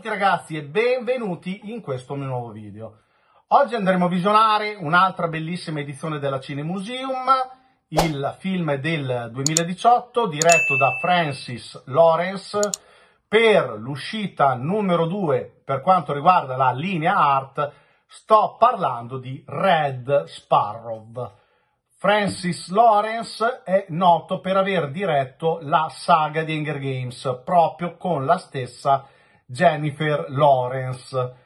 tutti ragazzi e benvenuti in questo mio nuovo video. Oggi andremo a visionare un'altra bellissima edizione della Cine Museum, il film del 2018 diretto da Francis Lawrence per l'uscita numero 2 per quanto riguarda la linea art, sto parlando di Red Sparrow. Francis Lawrence è noto per aver diretto la saga di Anger Games proprio con la stessa Jennifer Lawrence.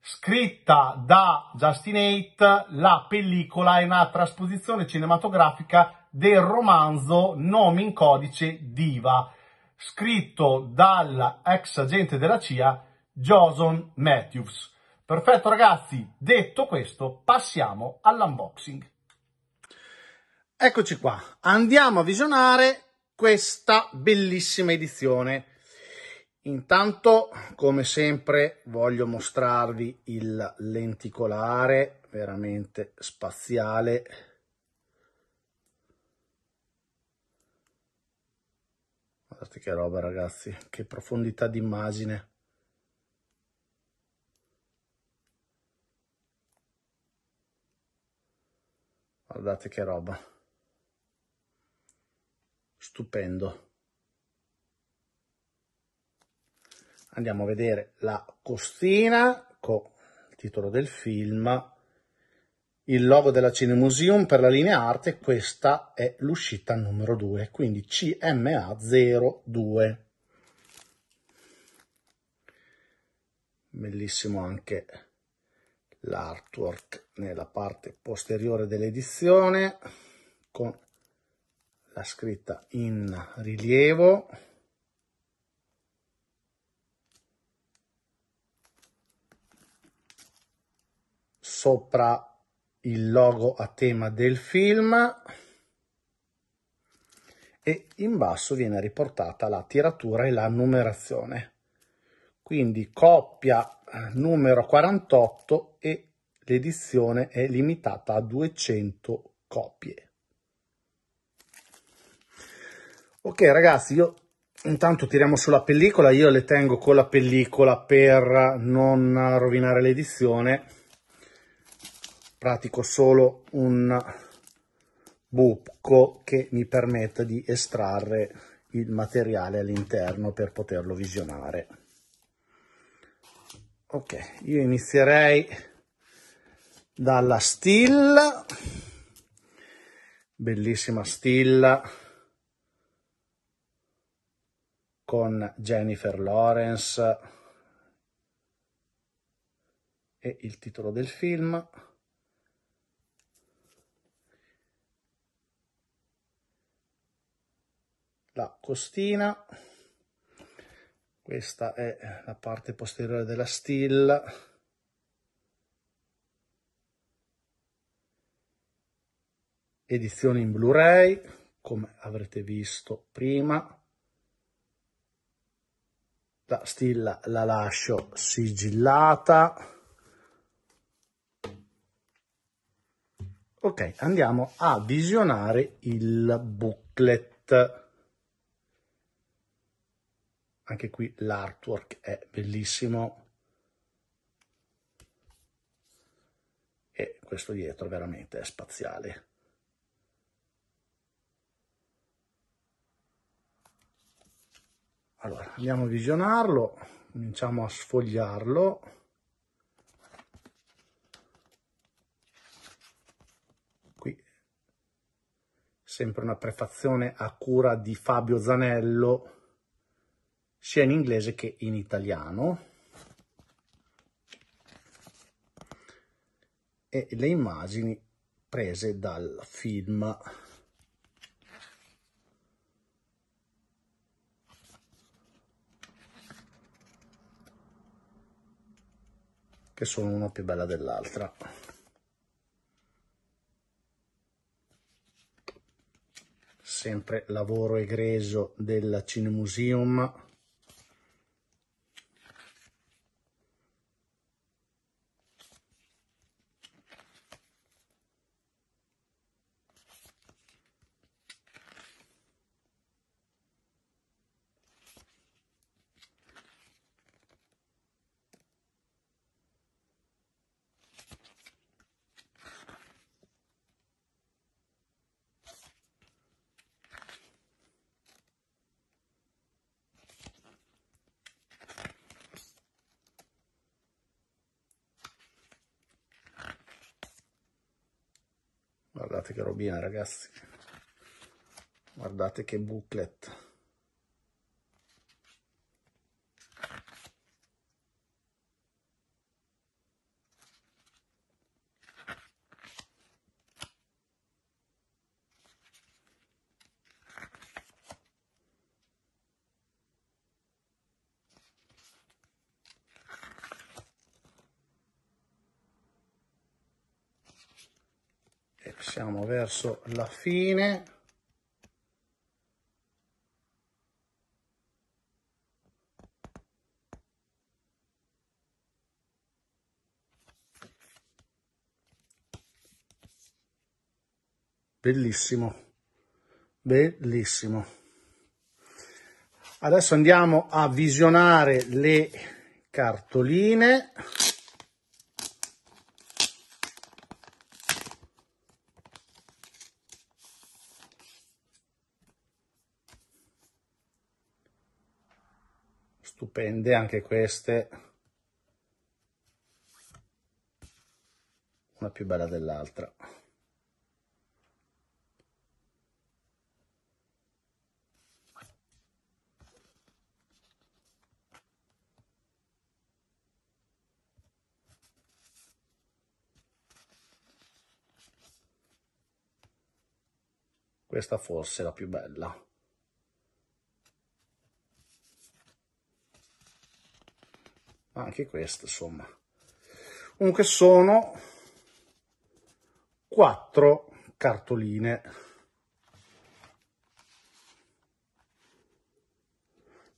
Scritta da Justin Haight, la pellicola è una trasposizione cinematografica del romanzo Nomi in codice Diva, scritto dall'ex agente della CIA Jason Matthews. Perfetto ragazzi, detto questo passiamo all'unboxing. Eccoci qua, andiamo a visionare questa bellissima edizione Intanto, come sempre, voglio mostrarvi il lenticolare veramente spaziale guardate che roba ragazzi che profondità d'immagine guardate che roba stupendo andiamo a vedere la costina con il titolo del film, il logo della Cinemuseum per la linea arte, questa è l'uscita numero 2, quindi CMA02. Bellissimo anche l'artwork nella parte posteriore dell'edizione con la scritta in rilievo sopra il logo a tema del film e in basso viene riportata la tiratura e la numerazione. Quindi coppia eh, numero 48 e l'edizione è limitata a 200 copie. Ok ragazzi, io intanto tiriamo sulla pellicola, io le tengo con la pellicola per non rovinare l'edizione pratico solo un buco che mi permetta di estrarre il materiale all'interno per poterlo visionare ok io inizierei dalla stilla bellissima stilla con Jennifer Lawrence e il titolo del film la costina questa è la parte posteriore della stilla edizione in blu-ray come avrete visto prima la stilla la lascio sigillata ok andiamo a visionare il booklet anche qui l'artwork è bellissimo e questo dietro veramente è spaziale allora andiamo a visionarlo cominciamo a sfogliarlo qui sempre una prefazione a cura di Fabio Zanello sia in inglese che in italiano e le immagini prese dal film che sono una più bella dell'altra sempre lavoro egregio del Cinemuseum guardate che robina ragazzi guardate che booklet siamo verso la fine bellissimo bellissimo adesso andiamo a visionare le cartoline stupende anche queste una più bella dell'altra questa forse è la più bella anche queste insomma comunque sono quattro cartoline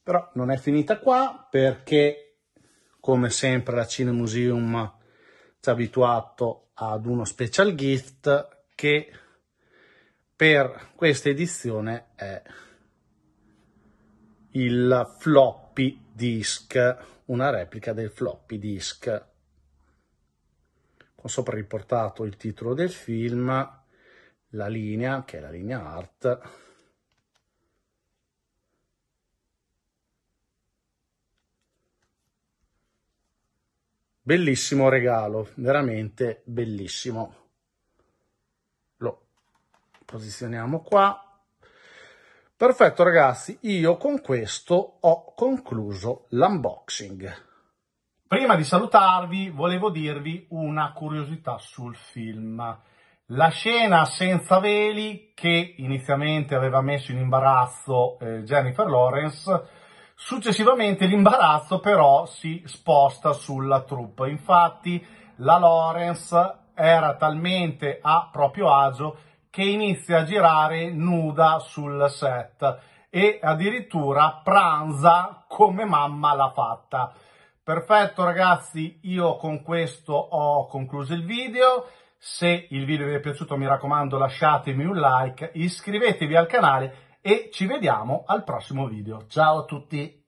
però non è finita qua perché come sempre la Cine Museum ci ha abituato ad uno special gift che per questa edizione è il flop floppy disk, una replica del floppy disk, Ho sopra riportato il titolo del film, la linea, che è la linea art, Bellissimo regalo, veramente bellissimo. Lo posizioniamo qua. Perfetto ragazzi, io con questo ho concluso l'unboxing. Prima di salutarvi volevo dirvi una curiosità sul film. La scena senza veli che inizialmente aveva messo in imbarazzo eh, Jennifer Lawrence, successivamente l'imbarazzo però si sposta sulla troupe. Infatti la Lawrence era talmente a proprio agio che inizia a girare nuda sul set e addirittura pranza come mamma l'ha fatta. Perfetto ragazzi, io con questo ho concluso il video. Se il video vi è piaciuto mi raccomando lasciatemi un like, iscrivetevi al canale e ci vediamo al prossimo video. Ciao a tutti!